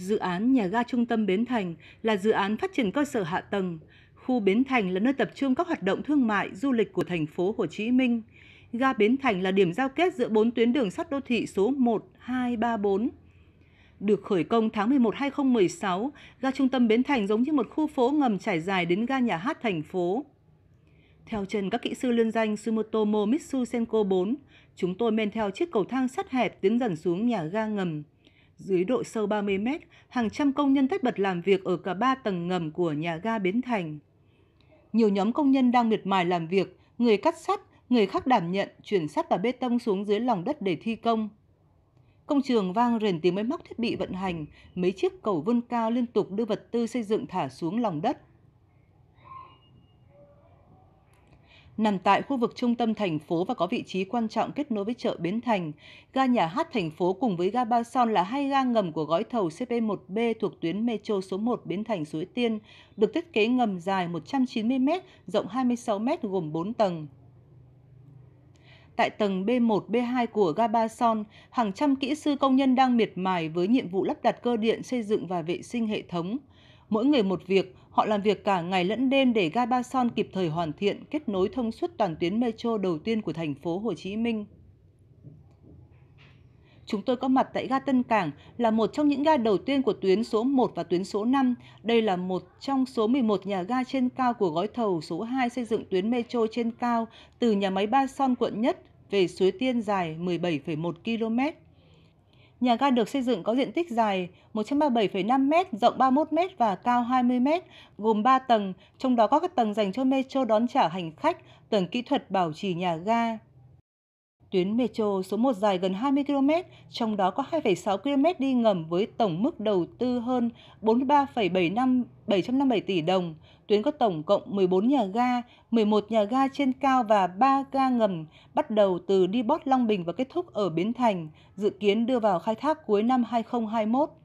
Dự án nhà ga trung tâm Bến Thành là dự án phát triển cơ sở hạ tầng. Khu Bến Thành là nơi tập trung các hoạt động thương mại, du lịch của thành phố Hồ Chí Minh. Ga Bến Thành là điểm giao kết giữa 4 tuyến đường sắt đô thị số 1, 2, 3, 4. Được khởi công tháng 11 2016, ga trung tâm Bến Thành giống như một khu phố ngầm trải dài đến ga nhà hát thành phố. Theo chân các kỹ sư liên danh Sumotomo Mitsu Senko 4, chúng tôi men theo chiếc cầu thang sắt hẹp tiến dần xuống nhà ga ngầm. Dưới độ sâu 30 mét, hàng trăm công nhân tất bật làm việc ở cả ba tầng ngầm của nhà ga Bến Thành. Nhiều nhóm công nhân đang miệt mài làm việc, người cắt sắt, người khác đảm nhận, chuyển sắt và bê tông xuống dưới lòng đất để thi công. Công trường vang rền tiếng máy móc thiết bị vận hành, mấy chiếc cầu vươn cao liên tục đưa vật tư xây dựng thả xuống lòng đất – nằm tại khu vực trung tâm thành phố và có vị trí quan trọng kết nối với chợ Bến Thành. Ga nhà hát thành phố cùng với ga Ba Son là hai ga ngầm của gói thầu CP1B thuộc tuyến Metro số 1 Bến Thành Suối Tiên, được thiết kế ngầm dài 190m, rộng 26m gồm 4 tầng. Tại tầng B1, B2 của ga Ba Son, hàng trăm kỹ sư công nhân đang miệt mài với nhiệm vụ lắp đặt cơ điện, xây dựng và vệ sinh hệ thống mỗi người một việc, họ làm việc cả ngày lẫn đêm để ga ba son kịp thời hoàn thiện kết nối thông suốt toàn tuyến metro đầu tiên của thành phố Hồ Chí Minh. Chúng tôi có mặt tại ga Tân Cảng là một trong những ga đầu tiên của tuyến số 1 và tuyến số 5. Đây là một trong số 11 nhà ga trên cao của gói thầu số 2 xây dựng tuyến metro trên cao từ nhà máy Ba Son quận Nhất về Suối Tiên dài 17,1 km. Nhà ga được xây dựng có diện tích dài 137,5 m, rộng 31 m và cao 20 m, gồm 3 tầng, trong đó có các tầng dành cho metro đón trả hành khách, tầng kỹ thuật bảo trì nhà ga tuyến metro số 1 dài gần 20 km, trong đó có 2,6 km đi ngầm với tổng mức đầu tư hơn 43,757 tỷ đồng. Tuyến có tổng cộng 14 nhà ga, 11 nhà ga trên cao và 3 ga ngầm, bắt đầu từ đi bót Long Bình và kết thúc ở Bến Thành, dự kiến đưa vào khai thác cuối năm 2021.